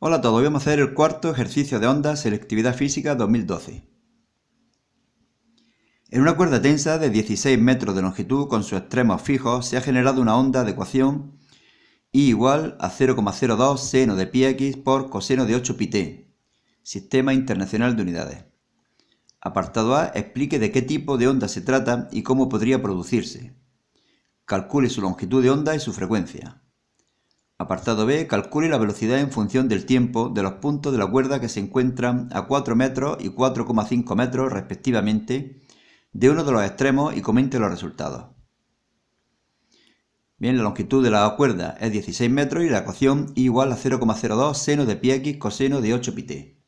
Hola a todos, vamos a hacer el cuarto ejercicio de onda Selectividad Física 2012. En una cuerda tensa de 16 metros de longitud con sus extremos fijos se ha generado una onda de ecuación I igual a 0,02 seno de pi x por coseno de 8 pi t, Sistema Internacional de Unidades. Apartado A explique de qué tipo de onda se trata y cómo podría producirse. Calcule su longitud de onda y su frecuencia. Apartado B. Calcule la velocidad en función del tiempo de los puntos de la cuerda que se encuentran a 4 metros y 4,5 metros respectivamente de uno de los extremos y comente los resultados. Bien, la longitud de la cuerda es 16 metros y la ecuación igual a 0,02 seno de pi x coseno de 8 pi t.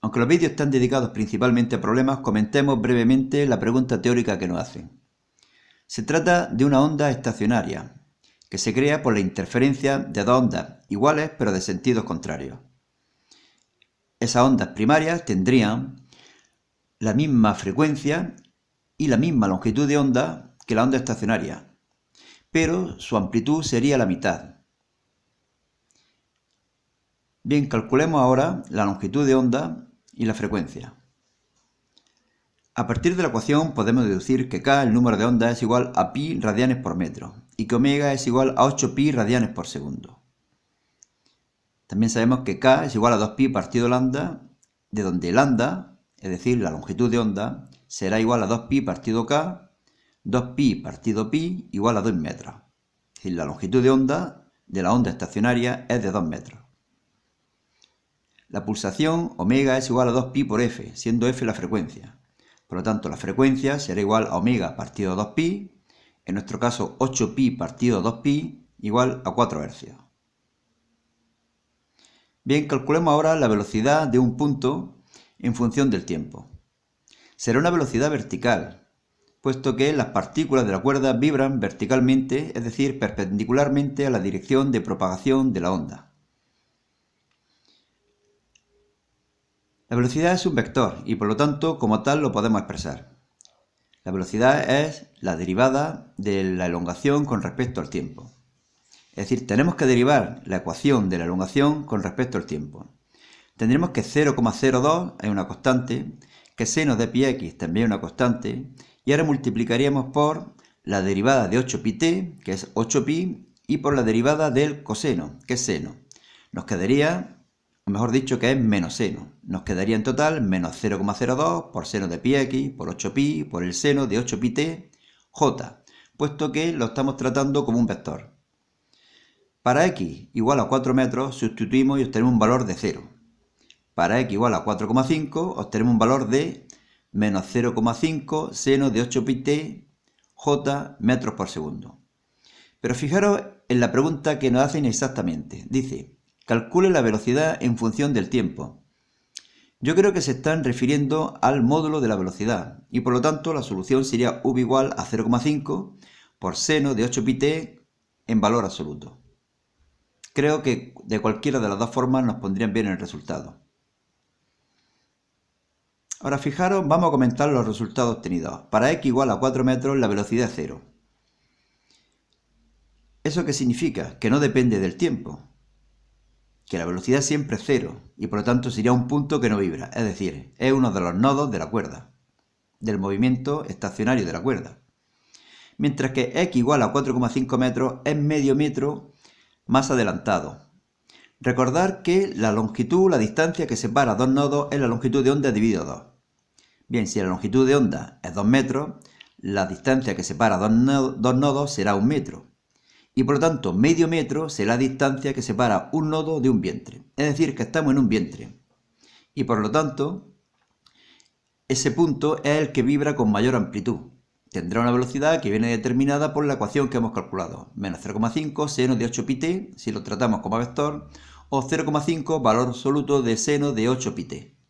Aunque los vídeos están dedicados principalmente a problemas, comentemos brevemente la pregunta teórica que nos hacen. Se trata de una onda estacionaria, que se crea por la interferencia de dos ondas iguales pero de sentidos contrarios. Esas ondas primarias tendrían la misma frecuencia y la misma longitud de onda que la onda estacionaria, pero su amplitud sería la mitad. Bien, calculemos ahora la longitud de onda y la frecuencia. A partir de la ecuación podemos deducir que K, el número de ondas, es igual a pi radianes por metro y que omega es igual a 8 pi radianes por segundo. También sabemos que K es igual a 2 pi partido lambda, de donde lambda, es decir, la longitud de onda, será igual a 2 pi partido K, 2 pi partido pi igual a 2 metros. Es decir, la longitud de onda de la onda estacionaria es de 2 metros. La pulsación omega es igual a 2 pi por f, siendo f la frecuencia. Por lo tanto, la frecuencia será igual a omega partido 2pi, en nuestro caso 8pi partido 2pi igual a 4 hercios. Bien, calculemos ahora la velocidad de un punto en función del tiempo. Será una velocidad vertical, puesto que las partículas de la cuerda vibran verticalmente, es decir, perpendicularmente a la dirección de propagación de la onda. La velocidad es un vector y por lo tanto como tal lo podemos expresar. La velocidad es la derivada de la elongación con respecto al tiempo. Es decir, tenemos que derivar la ecuación de la elongación con respecto al tiempo. Tendremos que 0,02 es una constante, que seno de pi x también es una constante, y ahora multiplicaríamos por la derivada de 8 pi t que es 8pi, y por la derivada del coseno, que es seno. Nos quedaría o mejor dicho que es menos seno. Nos quedaría en total menos 0,02 por seno de pi x, por 8pi, por el seno de 8pi t, j, puesto que lo estamos tratando como un vector. Para x igual a 4 metros sustituimos y obtenemos un valor de 0. Para x igual a 4,5 obtenemos un valor de menos 0,5 seno de 8pi t j metros por segundo. Pero fijaros en la pregunta que nos hacen exactamente. Dice, calcule la velocidad en función del tiempo. Yo creo que se están refiriendo al módulo de la velocidad y por lo tanto la solución sería v igual a 0,5 por seno de 8 pi t en valor absoluto. Creo que de cualquiera de las dos formas nos pondrían bien el resultado. Ahora fijaros, vamos a comentar los resultados obtenidos. Para x igual a 4 metros la velocidad es 0. ¿Eso qué significa? Que no depende del tiempo, que la velocidad siempre es cero y por lo tanto sería un punto que no vibra, es decir, es uno de los nodos de la cuerda, del movimiento estacionario de la cuerda. Mientras que x igual a 4,5 metros es medio metro más adelantado. Recordar que la longitud, la distancia que separa dos nodos es la longitud de onda dividido 2. Bien, si la longitud de onda es 2 metros, la distancia que separa dos nodos será un metro y por lo tanto medio metro será la distancia que separa un nodo de un vientre. Es decir, que estamos en un vientre. Y por lo tanto, ese punto es el que vibra con mayor amplitud. Tendrá una velocidad que viene determinada por la ecuación que hemos calculado, menos 0,5 seno de 8 pi t, si lo tratamos como vector, o 0,5 valor absoluto de seno de 8 pi t.